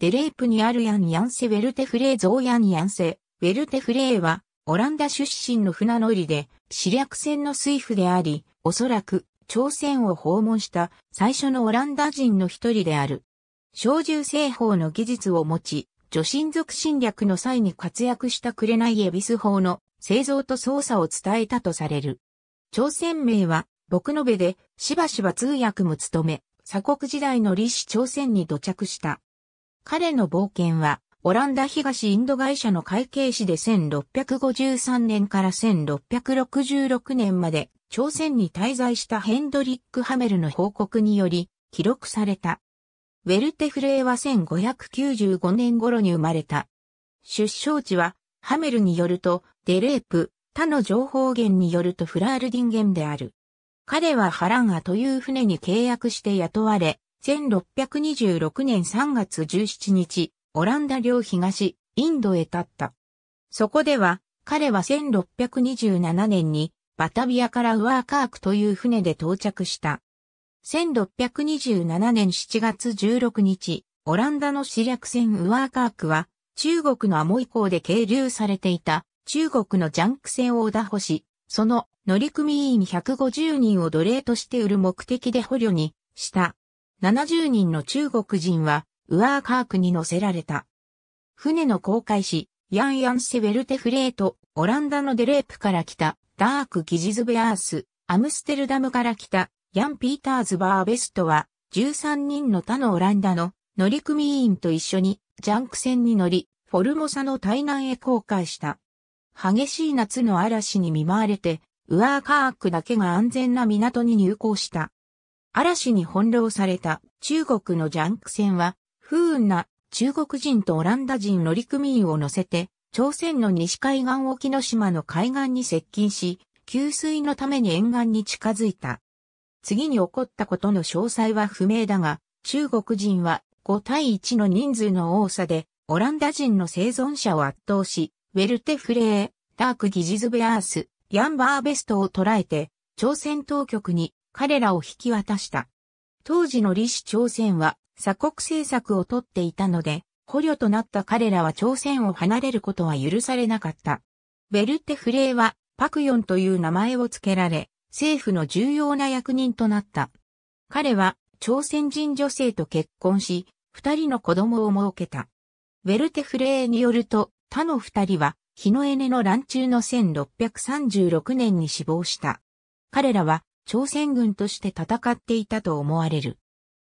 デレープにあるヤン・ヤンセ・ウェルテフレー像ヤン・ヤンセ、ウェルテフレーは、オランダ出身の船乗りで、死略船の水夫であり、おそらく、朝鮮を訪問した最初のオランダ人の一人である。小銃製法の技術を持ち、女神族侵略の際に活躍した紅エビス法の製造と操作を伝えたとされる。朝鮮名は、僕のべで、しばしば通訳も務め、鎖国時代の李氏朝鮮に土着した。彼の冒険は、オランダ東インド会社の会計士で1653年から1666年まで朝鮮に滞在したヘンドリック・ハメルの報告により記録された。ウェルテフレーは1595年頃に生まれた。出生地はハメルによるとデレープ、他の情報源によるとフラールディンゲンである。彼はハランアという船に契約して雇われ、1626年3月17日、オランダ領東、インドへ立った。そこでは、彼は1627年に、バタビアからウワーカークという船で到着した。1627年7月16日、オランダの死略船ウワーカークは、中国のアモイ港で係留されていた、中国のジャンク船を打破し、その乗組員150人を奴隷として売る目的で捕虜にした。70人の中国人は、ウアーカークに乗せられた。船の航海士、ヤン・ヤンセ・ウェルテフレート、オランダのデレープから来た、ダーク・ギジズ・ベアース、アムステルダムから来た、ヤン・ピーターズ・バーベストは、13人の他のオランダの乗組員と一緒に、ジャンク船に乗り、フォルモサの対南へ航海した。激しい夏の嵐に見舞われて、ウアーカークだけが安全な港に入港した。嵐に翻弄された中国のジャンク船は、不運な中国人とオランダ人乗組員を乗せて、朝鮮の西海岸沖の島の海岸に接近し、給水のために沿岸に近づいた。次に起こったことの詳細は不明だが、中国人は5対1の人数の多さで、オランダ人の生存者を圧倒し、ウェルテフレー、ダークギジズベアース、ヤンバーベストを捉えて、朝鮮当局に彼らを引き渡した。当時の李氏朝鮮は鎖国政策をとっていたので、捕虜となった彼らは朝鮮を離れることは許されなかった。ベルテフレーはパクヨンという名前を付けられ、政府の重要な役人となった。彼は朝鮮人女性と結婚し、二人の子供を設けた。ベルテフレーによると、他の二人は、日のエネの乱中の1636年に死亡した。彼らは、朝鮮軍として戦っていたと思われる。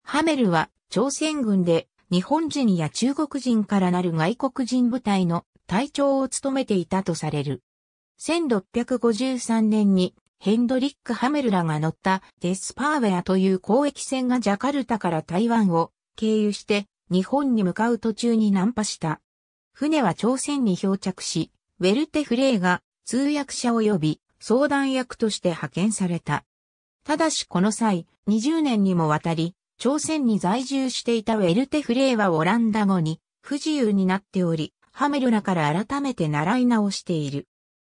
ハメルは朝鮮軍で日本人や中国人からなる外国人部隊の隊長を務めていたとされる。1653年にヘンドリック・ハメルらが乗ったデスパーウェアという交易船がジャカルタから台湾を経由して日本に向かう途中に難破した。船は朝鮮に漂着し、ウェルテ・フレイが通訳者及び相談役として派遣された。ただしこの際、20年にもわたり、朝鮮に在住していたウェルテフレーはオランダ語に不自由になっており、ハメルラから改めて習い直している。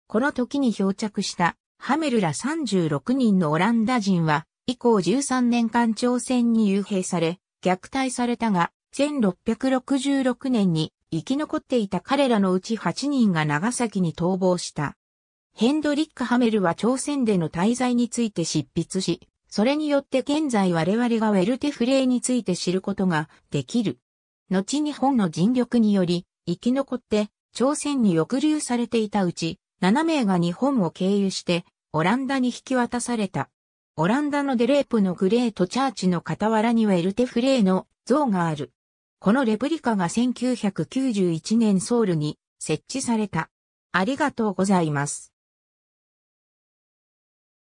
この時に漂着したハメルラ36人のオランダ人は、以降13年間朝鮮に遊兵され、虐待されたが、1666年に生き残っていた彼らのうち8人が長崎に逃亡した。ヘンドリック・ハメルは朝鮮での滞在について執筆し、それによって現在我々がウェルテフレーについて知ることができる。後に本の尽力により、生き残って朝鮮に抑留されていたうち、7名が日本を経由して、オランダに引き渡された。オランダのデレープのグレートチャーチの傍らにウェルテフレーの像がある。このレプリカが1991年ソウルに設置された。ありがとうございます。